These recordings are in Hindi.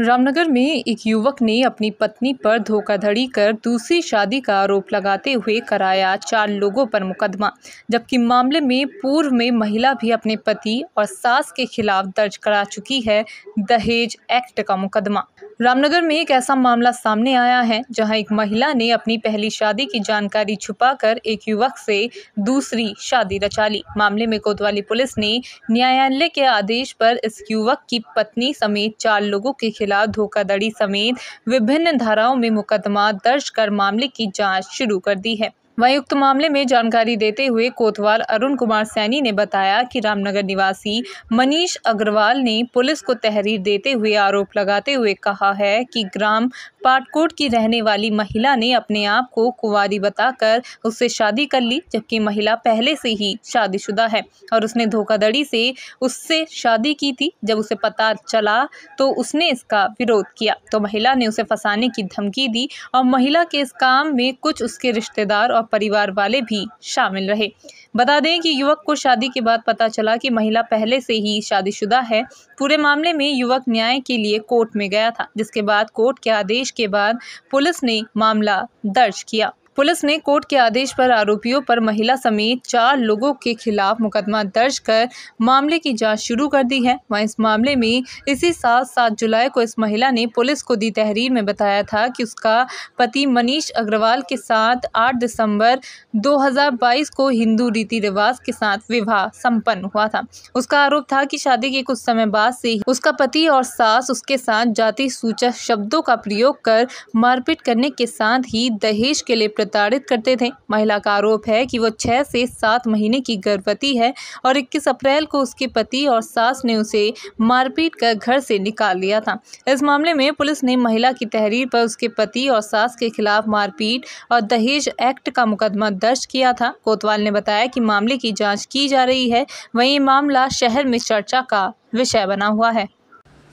रामनगर में एक युवक ने अपनी पत्नी पर धोखाधड़ी कर दूसरी शादी का आरोप लगाते हुए कराया चार लोगों पर मुकदमा जबकि मामले में पूर्व में महिला भी अपने पति और सास के खिलाफ दर्ज करा चुकी है दहेज एक्ट का मुकदमा रामनगर में एक ऐसा मामला सामने आया है जहां एक महिला ने अपनी पहली शादी की जानकारी छुपाकर एक युवक से दूसरी शादी रचा ली मामले में कोतवाली पुलिस ने न्यायालय के आदेश पर इस युवक की पत्नी समेत चार लोगों के खिलाफ धोखाधड़ी समेत विभिन्न धाराओं में मुकदमा दर्ज कर मामले की जांच शुरू कर दी है उक्त मामले में जानकारी देते हुए कोतवाल अरुण कुमार सैनी ने बताया कि रामनगर निवासी मनीष अग्रवाल ने पुलिस को तहरीर देते हुए आरोप लगाते हुए कहा है कि ग्राम पाटकोट की रहने वाली महिला ने अपने आप को कुंवारी बताकर उससे शादी कर ली जबकि महिला पहले से ही शादीशुदा है और उसने धोखाधड़ी से उससे शादी की थी जब उसे पता चला तो उसने इसका विरोध किया तो महिला ने उसे फंसाने की धमकी दी और महिला के इस काम में कुछ उसके रिश्तेदार और परिवार वाले भी शामिल रहे बता दें कि युवक को शादी के बाद पता चला कि महिला पहले से ही शादीशुदा है पूरे मामले में युवक न्याय के लिए कोर्ट में गया था जिसके बाद कोर्ट के आदेश के बाद पुलिस ने मामला दर्ज किया पुलिस ने कोर्ट के आदेश पर आरोपियों पर महिला समेत चार लोगों के खिलाफ मुकदमा दर्ज कर मामले की जांच शुरू कर दी है वहीं इस मामले में इसी साल सात जुलाई को इस महिला ने पुलिस को दी तहरीर में बताया था कि उसका पति मनीष अग्रवाल के साथ 8 दिसंबर 2022 को हिंदू रीति रिवाज के साथ विवाह सम्पन्न हुआ था उसका आरोप था की शादी के कुछ समय बाद से ही उसका पति और सास उसके साथ जाति सूचक शब्दों का प्रयोग कर मारपीट करने के साथ ही दहेज के लिए प्रताड़ित करते थे महिला का आरोप है कि वो छः से सात महीने की गर्भवती है और 21 अप्रैल को उसके पति और सास ने उसे मारपीट कर घर से निकाल लिया था इस मामले में पुलिस ने महिला की तहरीर पर उसके पति और सास के खिलाफ मारपीट और दहेज एक्ट का मुकदमा दर्ज किया था कोतवाल ने बताया कि मामले की जाँच की जा रही है वहीं मामला शहर में चर्चा का विषय बना हुआ है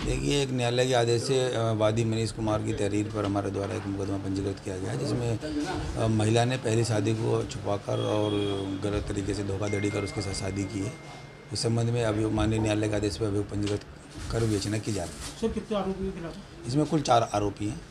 देखिए एक न्यायालय के आदेश से वादी मनीष कुमार की तहरीर पर हमारे द्वारा एक मुकदमा पंजीकृत किया गया जिसमें महिला ने पहली शादी को छुपाकर और गलत तरीके से धोखाधड़ी कर उसके साथ शादी की है इस संबंध में अभी माननीय न्यायालय के आदेश पर अभियोग पंजीकृत कर विवेचना की जा रही है इसमें कुल चार आरोपी हैं